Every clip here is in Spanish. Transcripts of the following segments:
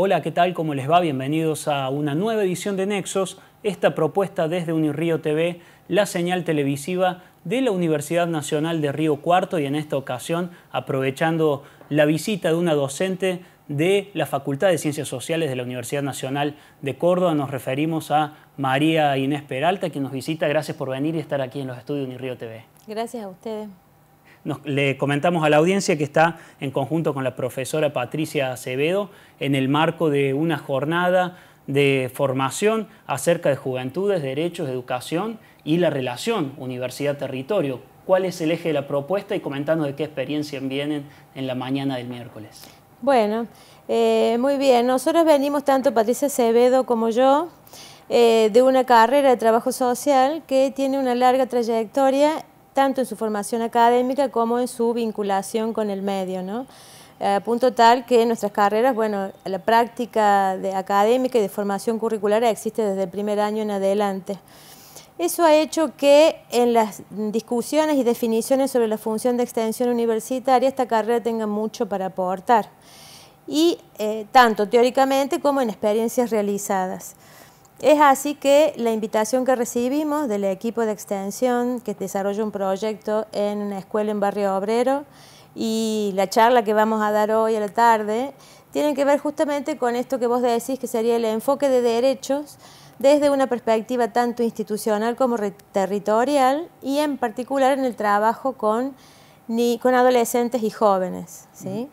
Hola, ¿qué tal? ¿Cómo les va? Bienvenidos a una nueva edición de Nexos, esta propuesta desde Unirío TV, la señal televisiva de la Universidad Nacional de Río Cuarto y en esta ocasión aprovechando la visita de una docente de la Facultad de Ciencias Sociales de la Universidad Nacional de Córdoba. Nos referimos a María Inés Peralta, quien nos visita. Gracias por venir y estar aquí en los estudios de Unirío TV. Gracias a ustedes le comentamos a la audiencia que está en conjunto con la profesora Patricia Acevedo en el marco de una jornada de formación acerca de juventudes, derechos, educación y la relación universidad-territorio. ¿Cuál es el eje de la propuesta y comentando de qué experiencia vienen en la mañana del miércoles? Bueno, eh, muy bien. Nosotros venimos, tanto Patricia Acevedo como yo, eh, de una carrera de trabajo social que tiene una larga trayectoria tanto en su formación académica como en su vinculación con el medio, A eh, punto tal que en nuestras carreras, bueno, la práctica de académica y de formación curricular existe desde el primer año en adelante. Eso ha hecho que en las discusiones y definiciones sobre la función de extensión universitaria esta carrera tenga mucho para aportar, y eh, tanto teóricamente como en experiencias realizadas. Es así que la invitación que recibimos del equipo de extensión que desarrolla un proyecto en una escuela en Barrio Obrero y la charla que vamos a dar hoy a la tarde tienen que ver justamente con esto que vos decís que sería el enfoque de derechos desde una perspectiva tanto institucional como territorial y en particular en el trabajo con, ni, con adolescentes y jóvenes. ¿sí?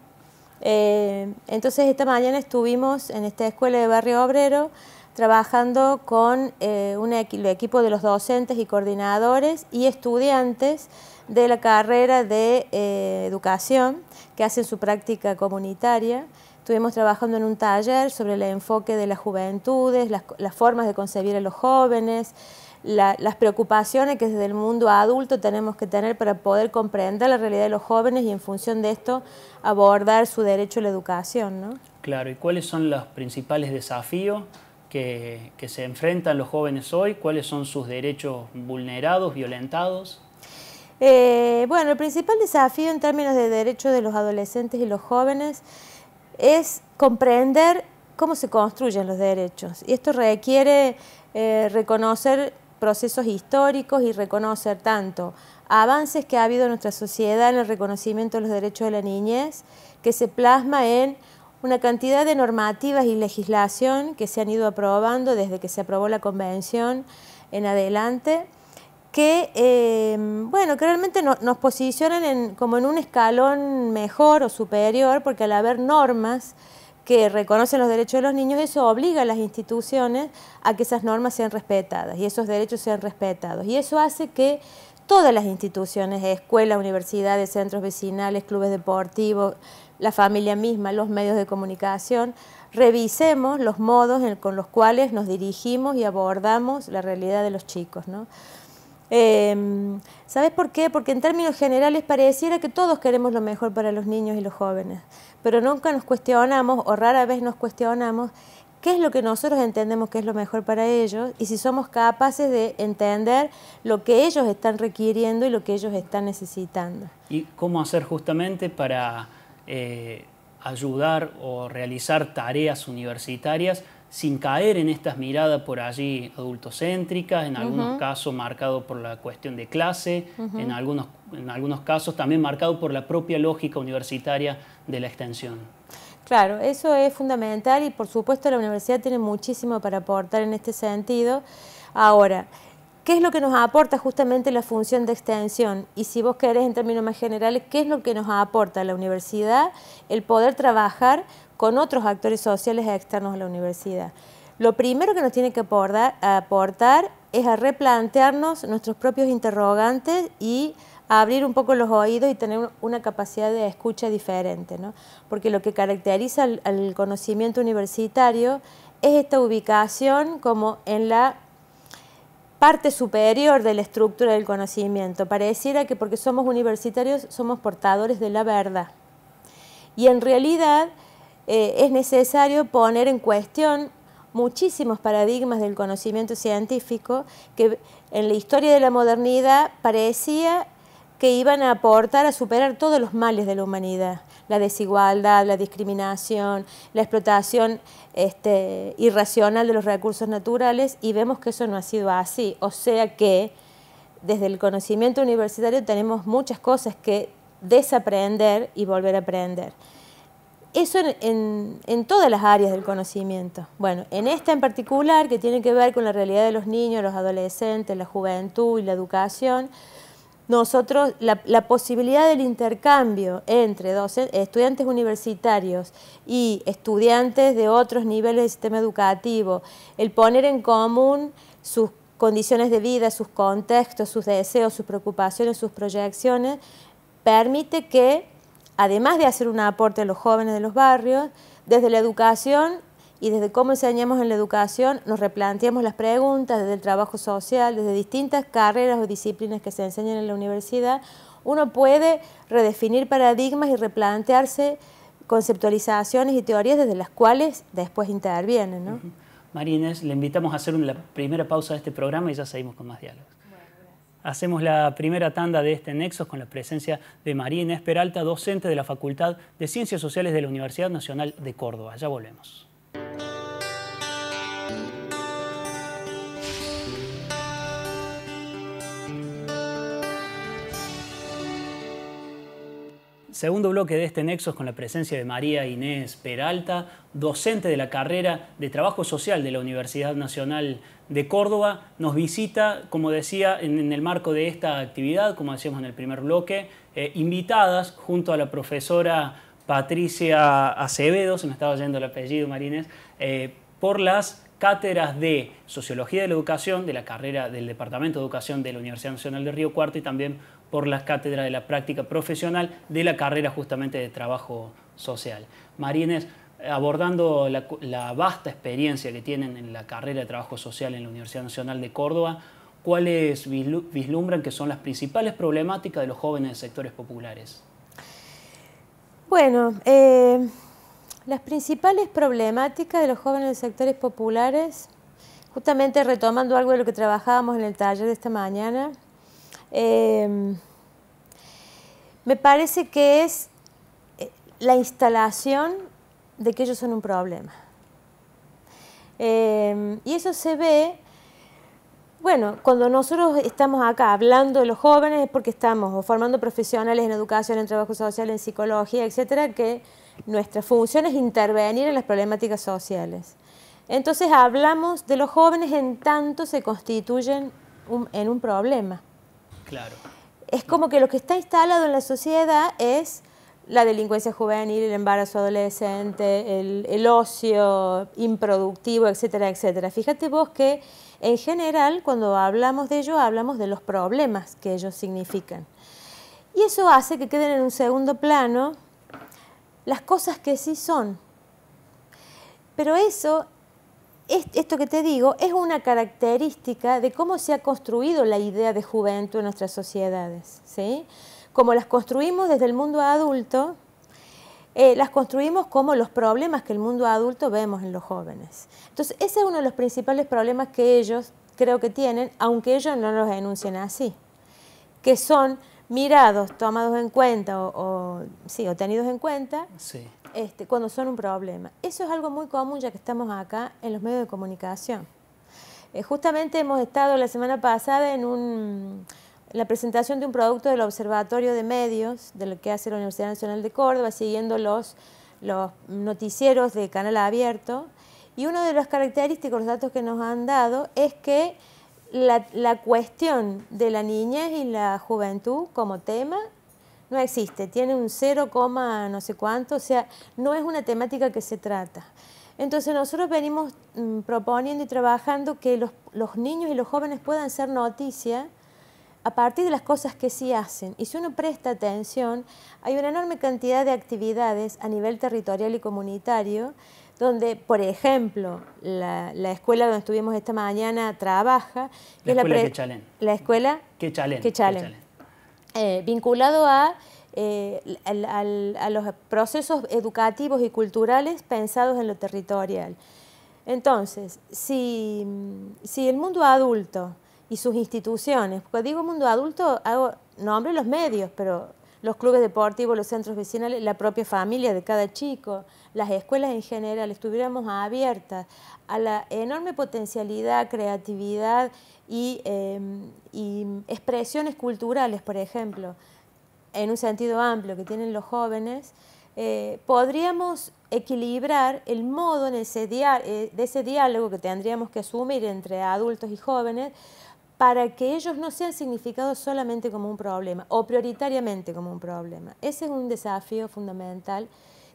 Eh, entonces esta mañana estuvimos en esta escuela de Barrio Obrero trabajando con eh, un el equipo de los docentes y coordinadores y estudiantes de la carrera de eh, educación que hacen su práctica comunitaria. Estuvimos trabajando en un taller sobre el enfoque de las juventudes, las, formas de concebir a los jóvenes, las preocupaciones que desde el mundo adulto tenemos que tener para poder comprender la realidad de los jóvenes y en función de esto abordar su derecho a la educación. ¿no? Claro, ¿y cuáles son los principales desafíos que, se enfrentan los jóvenes hoy? ¿Cuáles son sus derechos vulnerados, violentados? Eh, bueno, el principal desafío en términos de derechos de los adolescentes y los jóvenes es comprender cómo se construyen los derechos. Y esto requiere eh, reconocer procesos históricos y reconocer tanto avances que ha habido en nuestra sociedad en el reconocimiento de los derechos de la niñez, que se plasma en una cantidad de normativas y legislación que se han ido aprobando desde que se aprobó la convención en adelante, que, eh, bueno, realmente nos posicionan como en un escalón mejor o superior, porque al haber normas que reconocen los derechos de los niños, eso obliga a las instituciones a que esas normas sean respetadas y esos derechos sean respetados. Y eso hace que todas las instituciones, escuelas, universidades, centros vecinales, clubes deportivos, la familia misma, los medios de comunicación, revisemos los modos con los cuales nos dirigimos y abordamos la realidad de los chicos. Em, ¿Sabes por qué? Porque en términos generales pareciera que todos queremos lo mejor para los niños y los jóvenes, pero nunca nos cuestionamos o rara vez nos cuestionamos qué es lo que nosotros entendemos que es lo mejor para ellos y si somos capaces de entender lo que ellos están requiriendo y lo que ellos están necesitando. ¿Y cómo hacer justamente para eh, ayudar o realizar tareas universitarias sin caer en estas miradas por allí adultocéntricas, en algunos casos marcado por la cuestión de clase, en, algunos, en algunos casos también marcado por la propia lógica universitaria de la extensión. Claro, eso es fundamental y por supuesto la universidad tiene muchísimo para aportar en este sentido. Ahora, ¿Qué es lo que nos aporta justamente la función de extensión? Y si vos querés, en términos más generales, ¿qué es lo que nos aporta la universidad el poder trabajar con otros actores sociales externos a la universidad? Lo primero que nos tiene que aportar, es a replantearnos nuestros propios interrogantes y abrir un poco los oídos y tener una capacidad de escucha diferente, porque lo que caracteriza al, conocimiento universitario es esta ubicación como en la parte superior de la estructura del conocimiento. Pareciera que porque somos universitarios somos portadores de la verdad. Y en realidad eh, es necesario poner en cuestión muchísimos paradigmas del conocimiento científico que en la historia de la modernidad parecía que iban a aportar a superar todos los males de la humanidad la desigualdad, la discriminación, la explotación este, irracional de los recursos naturales y vemos que eso no ha sido así. O sea que desde el conocimiento universitario tenemos muchas cosas que desaprender y volver a aprender. Eso en, todas las áreas del conocimiento. Bueno, en esta en particular, que tiene que ver con la realidad de los niños, los adolescentes, la juventud y la educación, nosotros la, posibilidad del intercambio entre estudiantes universitarios y estudiantes de otros niveles del sistema educativo, el poner en común sus condiciones de vida, sus contextos, sus deseos, sus preocupaciones, sus proyecciones, permite que, además de hacer un aporte a los jóvenes de los barrios, desde la educación y desde cómo enseñamos en la educación nos replanteamos las preguntas, desde el trabajo social, desde distintas carreras o disciplinas que se enseñan en la universidad, uno puede redefinir paradigmas y replantearse conceptualizaciones y teorías desde las cuales después intervienen. ¿no? María le invitamos a hacer la primera pausa de este programa y ya seguimos con más diálogos. Hacemos la primera tanda de este Nexos con la presencia de María Inés Peralta, docente de la Facultad de Ciencias Sociales de la Universidad Nacional de Córdoba. Ya volvemos. Segundo bloque de este Nexos con la presencia de María Inés Peralta, docente de la carrera de Trabajo Social de la Universidad Nacional de Córdoba. Nos visita, como decía, en, el marco de esta actividad, como decíamos en el primer bloque, eh, invitadas junto a la profesora Patricia Acevedo, se me estaba yendo el apellido, María Inés, eh, por las cátedras de Sociología de la Educación de la carrera del Departamento de Educación de la Universidad Nacional de Río Cuarto y también por las cátedras de la práctica profesional de la carrera justamente de trabajo social. Marines, abordando la, vasta experiencia que tienen en la carrera de trabajo social en la Universidad Nacional de Córdoba, ¿cuáles vislumbran que son las principales problemáticas de los jóvenes de sectores populares? Bueno, eh, las principales problemáticas de los jóvenes de sectores populares, justamente retomando algo de lo que trabajábamos en el taller de esta mañana, eh, me parece que es eh, la instalación de que ellos son un problema. Eh, y eso se ve, bueno, cuando nosotros estamos acá hablando de los jóvenes es porque estamos formando profesionales en educación, en trabajo social, en psicología, etcétera, que nuestra función es intervenir en las problemáticas sociales. Entonces hablamos de los jóvenes en tanto se constituyen en un problema. Claro. Es como que lo que está instalado en la sociedad es la delincuencia juvenil, el embarazo adolescente, el, el ocio improductivo, etcétera, etcétera. Fíjate vos que en general cuando hablamos de ello hablamos de los problemas que ellos significan. Y eso hace que queden en un segundo plano las cosas que sí son. Pero eso, esto que te digo, es una característica de cómo se ha construido la idea de juventud en nuestras sociedades. ¿sí? Como las construimos desde el mundo adulto, eh, las construimos como los problemas que el mundo adulto vemos en los jóvenes. Entonces, ese es uno de los principales problemas que ellos creo que tienen, aunque ellos no los denuncian así, que son mirados, tomados en cuenta o, tenidos en cuenta este, cuando son un problema. Eso es algo muy común ya que estamos acá en los medios de comunicación. Eh, justamente hemos estado la semana pasada en un, la presentación de un producto del Observatorio de Medios, de lo que hace la Universidad Nacional de Córdoba, siguiendo los, los noticieros de Canal Abierto. Y uno de los característicos, los datos que nos han dado, es que la, la cuestión de la niñez y la juventud como tema no existe, tiene un 0, no sé cuánto, o sea, no es una temática que se trata. Entonces nosotros venimos mm, proponiendo y trabajando que los, los, niños y los jóvenes puedan ser noticia a partir de las cosas que sí hacen. Y si uno presta atención, hay una enorme cantidad de actividades a nivel territorial y comunitario donde, por ejemplo, la, escuela donde estuvimos esta mañana trabaja, la es la, la escuela Quechalén. Quechalén. Eh, vinculado a, eh, a los procesos educativos y culturales pensados en lo territorial. Entonces, si, el mundo adulto y sus instituciones, porque digo mundo adulto, no nombre los medios, pero los clubes deportivos, los centros vecinales, la propia familia de cada chico, las escuelas en general, estuviéramos abiertas a la enorme potencialidad, creatividad y, em, expresiones culturales, por ejemplo, en un sentido amplio que tienen los jóvenes, eh, podríamos equilibrar el modo en ese eh, de ese diálogo que tendríamos que asumir entre adultos y jóvenes para que ellos no sean significados solamente como un problema o prioritariamente como un problema. Ese es un desafío fundamental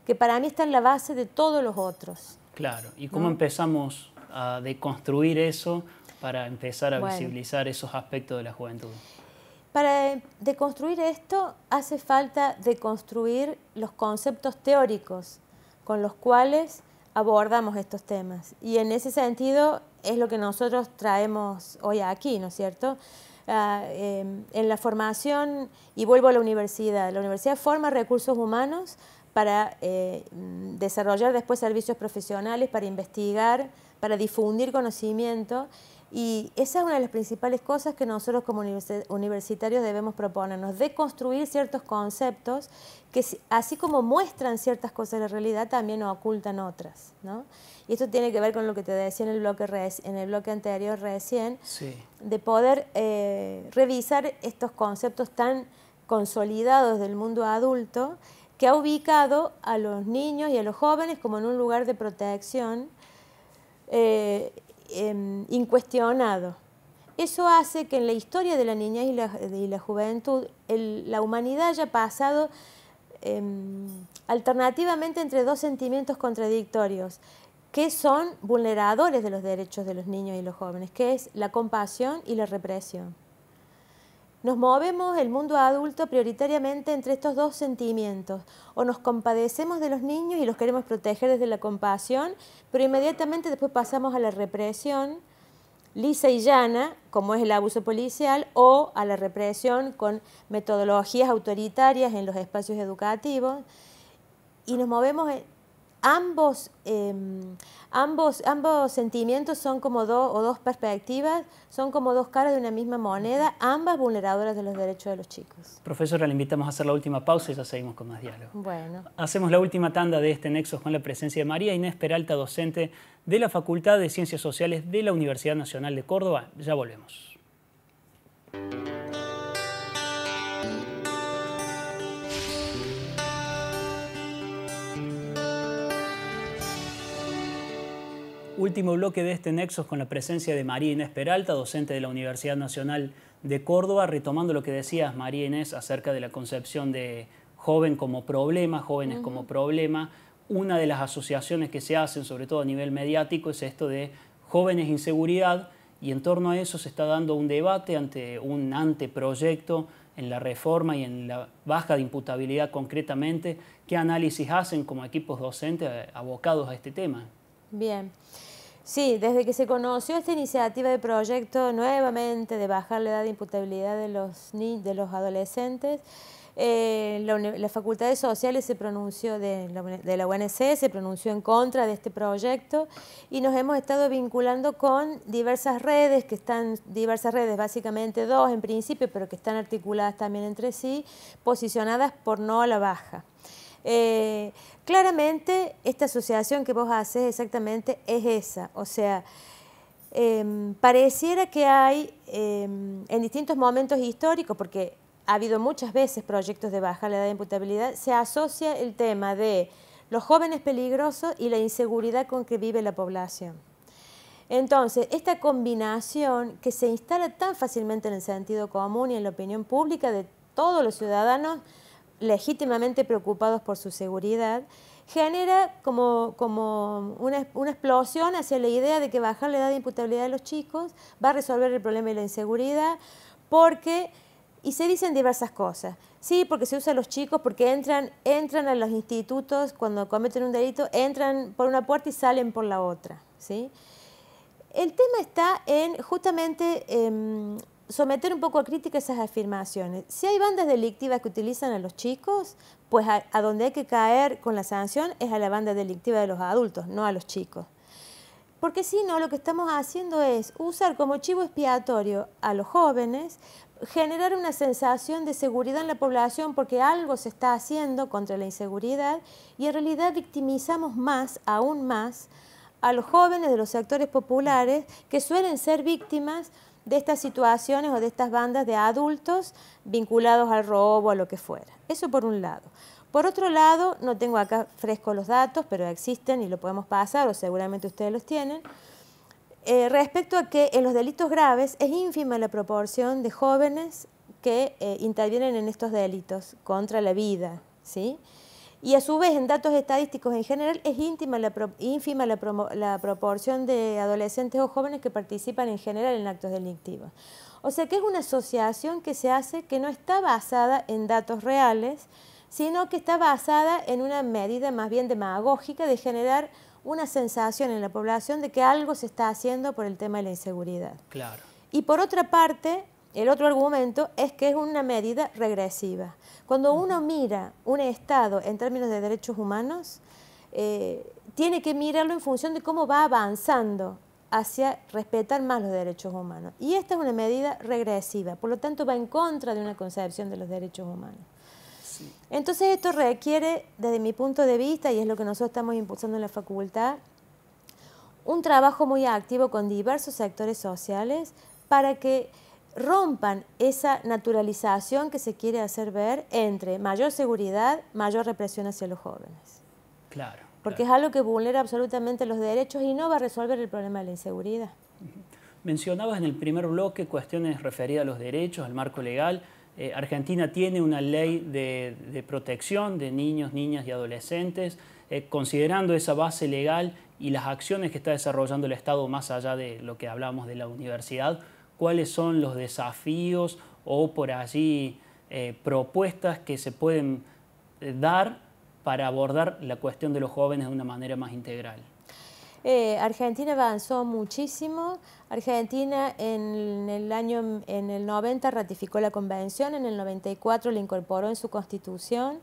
que para mí está en la base de todos los otros. Claro, ¿y cómo empezamos a deconstruir eso para empezar a visibilizar esos aspectos de la juventud? Para deconstruir esto hace falta deconstruir los conceptos teóricos con los cuales abordamos estos temas. Y en ese sentido es lo que nosotros traemos hoy aquí, ¿no es cierto? Ah, em, en la formación, y vuelvo a la universidad, la universidad forma recursos humanos para eh, desarrollar después servicios profesionales, para investigar, para difundir conocimiento y esa es una de las principales cosas que nosotros como universitarios debemos proponernos, de construir ciertos conceptos que así como muestran ciertas cosas de la realidad, también nos ocultan otras. ¿no? Y esto tiene que ver con lo que te decía en el bloque, en el bloque anterior recién, de poder eh, revisar estos conceptos tan consolidados del mundo adulto que ha ubicado a los niños y a los jóvenes como en un lugar de protección eh, Em, incuestionado. Eso hace que en la historia de la niñez y la, juventud la humanidad haya pasado em, alternativamente entre dos sentimientos contradictorios que son vulneradores de los derechos de los niños y los jóvenes, que es la compasión y la represión. Nos movemos el mundo adulto prioritariamente entre estos dos sentimientos. O nos compadecemos de los niños y los queremos proteger desde la compasión, pero inmediatamente después pasamos a la represión lisa y llana, como es el abuso policial, o a la represión con metodologías autoritarias en los espacios educativos. Y nos movemos ambos, em, ambos, ambos sentimientos son como dos o dos perspectivas, son como dos caras de una misma moneda, ambas vulneradoras de los derechos de los chicos. Profesora, le invitamos a hacer la última pausa y ya seguimos con más diálogo. Bueno. Hacemos la última tanda de este Nexos con la presencia de María Inés Peralta, docente de la Facultad de Ciencias Sociales de la Universidad Nacional de Córdoba. Ya volvemos. último bloque de este es con la presencia de María Inés Peralta, docente de la Universidad Nacional de Córdoba, retomando lo que decías, María Inés, acerca de la concepción de joven como problema, jóvenes como problema. Una de las asociaciones que se hacen, sobre todo a nivel mediático, es esto de jóvenes inseguridad y en torno a eso se está dando un debate ante un anteproyecto en la reforma y en la baja de imputabilidad concretamente. ¿Qué análisis hacen como equipos docentes eh, abocados a este tema? Bien. Sí, desde que se conoció esta iniciativa de proyecto nuevamente de bajar la edad de imputabilidad de los, de los adolescentes, eh, las la, Facultad Sociales se pronunció de, e, de la UNC, se pronunció en contra de este proyecto y nos hemos estado vinculando con diversas redes, que están, diversas redes, básicamente dos en principio, pero que están articuladas también entre sí, posicionadas por no a la baja. Eh, claramente, esta asociación que vos haces exactamente es esa, o sea, em, pareciera que hay em, en distintos momentos históricos, porque ha habido muchas veces proyectos de baja la edad de imputabilidad, se asocia el tema de los jóvenes peligrosos y la inseguridad con que vive la población. Entonces, esta combinación que se instala tan fácilmente en el sentido común y en la opinión pública de todos los ciudadanos, legítimamente preocupados por su seguridad, genera como, como una, explosión hacia la idea de que bajar la edad de imputabilidad de los chicos va a resolver el problema de la inseguridad, porque, y se dicen diversas cosas, sí, porque se usan los chicos, porque entran, entran a los institutos cuando cometen un delito, entran por una puerta y salen por la otra, ¿sí? El tema está en justamente em, someter un poco a crítica esas afirmaciones. Si hay bandas delictivas que utilizan a los chicos, pues a, donde hay que caer con la sanción es a la banda delictiva de los adultos, no a los chicos. Porque si no, lo que estamos haciendo es usar como chivo expiatorio a los jóvenes, generar una sensación de seguridad en la población porque algo se está haciendo contra la inseguridad y en realidad victimizamos más, aún más, a los jóvenes de los sectores populares que suelen ser víctimas de estas situaciones o de estas bandas de adultos vinculados al robo, a lo que fuera. Eso por un lado. Por otro lado, no tengo acá frescos los datos, pero existen y lo podemos pasar, o seguramente ustedes los tienen, eh, respecto a que en los delitos graves es ínfima la proporción de jóvenes que eh, intervienen en estos delitos contra la vida, ¿sí? y a su vez en datos estadísticos en general es íntima la ínfima la, la, proporción de adolescentes o jóvenes que participan en general en actos delictivos. O sea que es una asociación que se hace que no está basada en datos reales, sino que está basada en una medida más bien demagógica de generar una sensación en la población de que algo se está haciendo por el tema de la inseguridad. Claro. Y por otra parte, el otro argumento es que es una medida regresiva. Cuando uno mira un Estado en términos de derechos humanos, eh, tiene que mirarlo en función de cómo va avanzando hacia respetar más los derechos humanos. Y esta es una medida regresiva, por lo tanto va en contra de una concepción de los derechos humanos. Entonces esto requiere, desde mi punto de vista, y es lo que nosotros estamos impulsando en la facultad, un trabajo muy activo con diversos sectores sociales para que rompan esa naturalización que se quiere hacer ver entre mayor seguridad, mayor represión hacia los jóvenes. Claro. Porque es algo que vulnera absolutamente los derechos y no va a resolver el problema de la inseguridad. Mencionabas en el primer bloque cuestiones referidas a los derechos, al marco legal. Eh, Argentina tiene una ley de, protección de niños, niñas y adolescentes. Eh, considerando esa base legal y las acciones que está desarrollando el Estado más allá de lo que hablamos de la universidad, cuáles son los desafíos o por allí eh, propuestas que se pueden eh, dar para abordar la cuestión de los jóvenes de una manera más integral. Eh, Argentina avanzó muchísimo. Argentina en el año en el 90 ratificó la convención, en el 94 la incorporó en su constitución,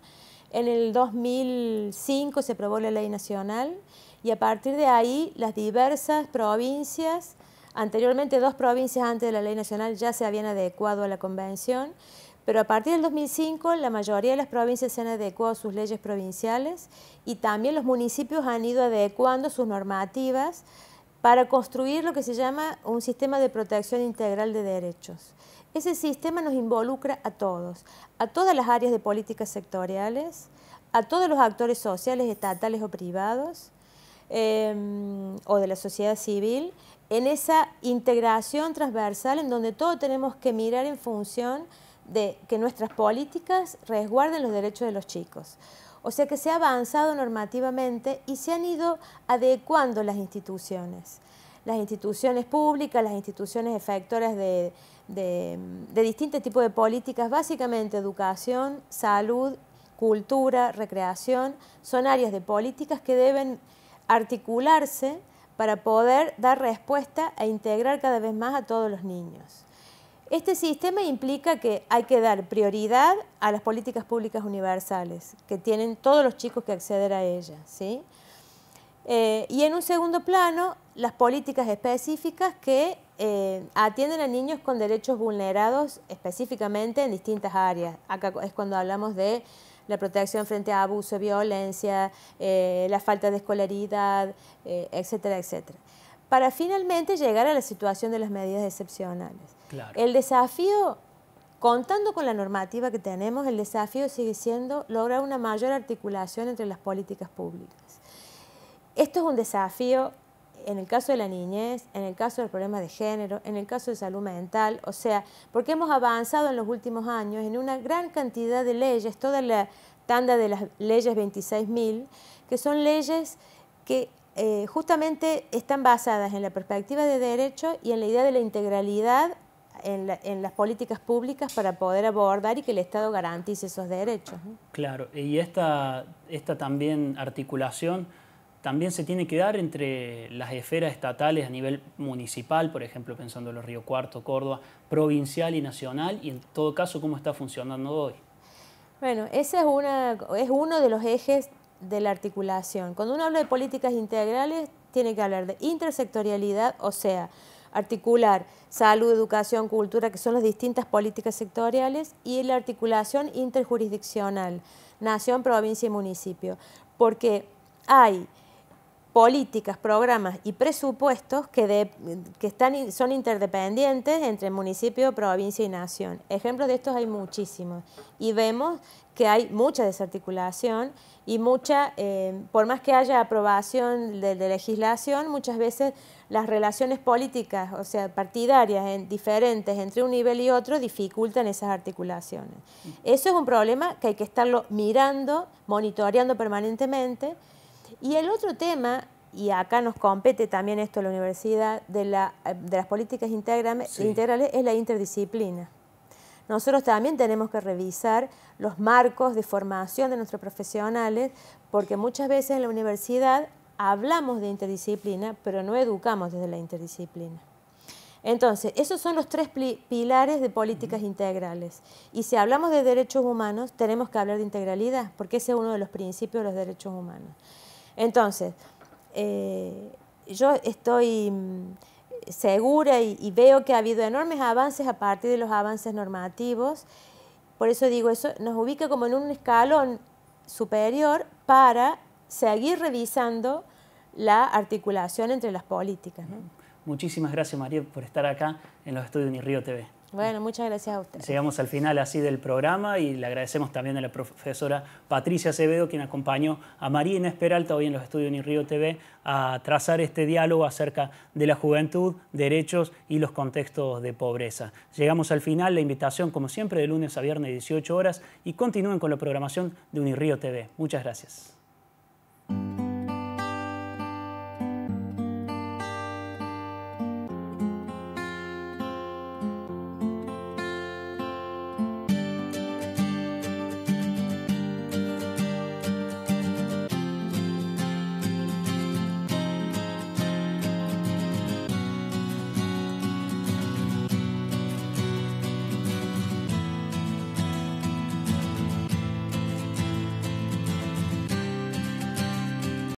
en el 2005 se aprobó la ley nacional y a partir de ahí las diversas provincias Anteriormente, dos provincias antes de la ley nacional ya se habían adecuado a la convención, pero a partir del 2005 la mayoría de las provincias se han adecuado a sus leyes provinciales y también los municipios han ido adecuando sus normativas para construir lo que se llama un sistema de protección integral de derechos. Ese sistema nos involucra a todos, a todas las áreas de políticas sectoriales, a todos los actores sociales, estatales o privados, em, o de la sociedad civil, en esa integración transversal en donde todos tenemos que mirar en función de que nuestras políticas resguarden los derechos de los chicos. O sea que se ha avanzado normativamente y se han ido adecuando las instituciones, las instituciones públicas, las instituciones efectoras de, de, de distintos tipos de políticas, básicamente educación, salud, cultura, recreación, son áreas de políticas que deben articularse para poder dar respuesta e integrar cada vez más a todos los niños. Este sistema implica que hay que dar prioridad a las políticas públicas universales que tienen todos los chicos que acceder a ellas. Eh, y en un segundo plano, las políticas específicas que eh, atienden a niños con derechos vulnerados específicamente en distintas áreas. Acá es cuando hablamos de la protección frente a abuso, violencia, eh, la falta de escolaridad, eh, etcétera, etcétera. Para finalmente llegar a la situación de las medidas excepcionales. El desafío, contando con la normativa que tenemos, el desafío sigue siendo lograr una mayor articulación entre las políticas públicas. Esto es un desafío en el caso de la niñez, en el caso del problema de género, en el caso de salud mental, o sea, porque hemos avanzado en los últimos años en una gran cantidad de leyes, toda la tanda de las leyes 26.000, que son leyes que eh, justamente están basadas en la perspectiva de derecho y en la idea de la integralidad en, las políticas públicas para poder abordar y que el Estado garantice esos derechos. Claro, y esta, esta también articulación también se tiene que dar entre las esferas estatales a nivel municipal, por ejemplo, pensando en los Río Cuarto, Córdoba, provincial y nacional, y en todo caso, cómo está funcionando hoy. Bueno, ese es, una, es uno de los ejes de la articulación. Cuando uno habla de políticas integrales, tiene que hablar de intersectorialidad, o sea, articular salud, educación, cultura, que son las distintas políticas sectoriales, y la articulación interjurisdiccional, nación, provincia y municipio. Porque hay políticas, programas y presupuestos que, que están, son interdependientes entre municipio, provincia y nación. Ejemplos de estos hay muchísimos y vemos que hay mucha desarticulación y mucha, eh, por más que haya aprobación de, de, legislación, muchas veces las relaciones políticas, o sea, partidarias en, diferentes entre un nivel y otro dificultan esas articulaciones. Eso es un problema que hay que estarlo mirando, monitoreando permanentemente y el otro tema, y acá nos compete también esto la universidad, de, las políticas integrales, integrales es la interdisciplina. Nosotros también tenemos que revisar los marcos de formación de nuestros profesionales, porque muchas veces en la universidad hablamos de interdisciplina, pero no educamos desde la interdisciplina. Entonces, esos son los tres pilares de políticas integrales. Y si hablamos de derechos humanos, tenemos que hablar de integralidad, porque ese es uno de los principios de los derechos humanos. Entonces, eh, yo estoy mm, segura y, veo que ha habido enormes avances a partir de los avances normativos. Por eso digo, eso nos ubica como en un escalón superior para seguir revisando la articulación entre las políticas. Muchísimas gracias, María, por estar acá en los estudios de Río TV. Bueno, muchas gracias a usted. Llegamos al final así del programa y le agradecemos también a la profesora Patricia Acevedo, quien acompañó a Marina Esperalta hoy en los estudios de Unirío TV a trazar este diálogo acerca de la juventud, derechos y los contextos de pobreza. Llegamos al final, la invitación como siempre de lunes a viernes 18 horas y continúen con la programación de Unirío TV. Muchas gracias.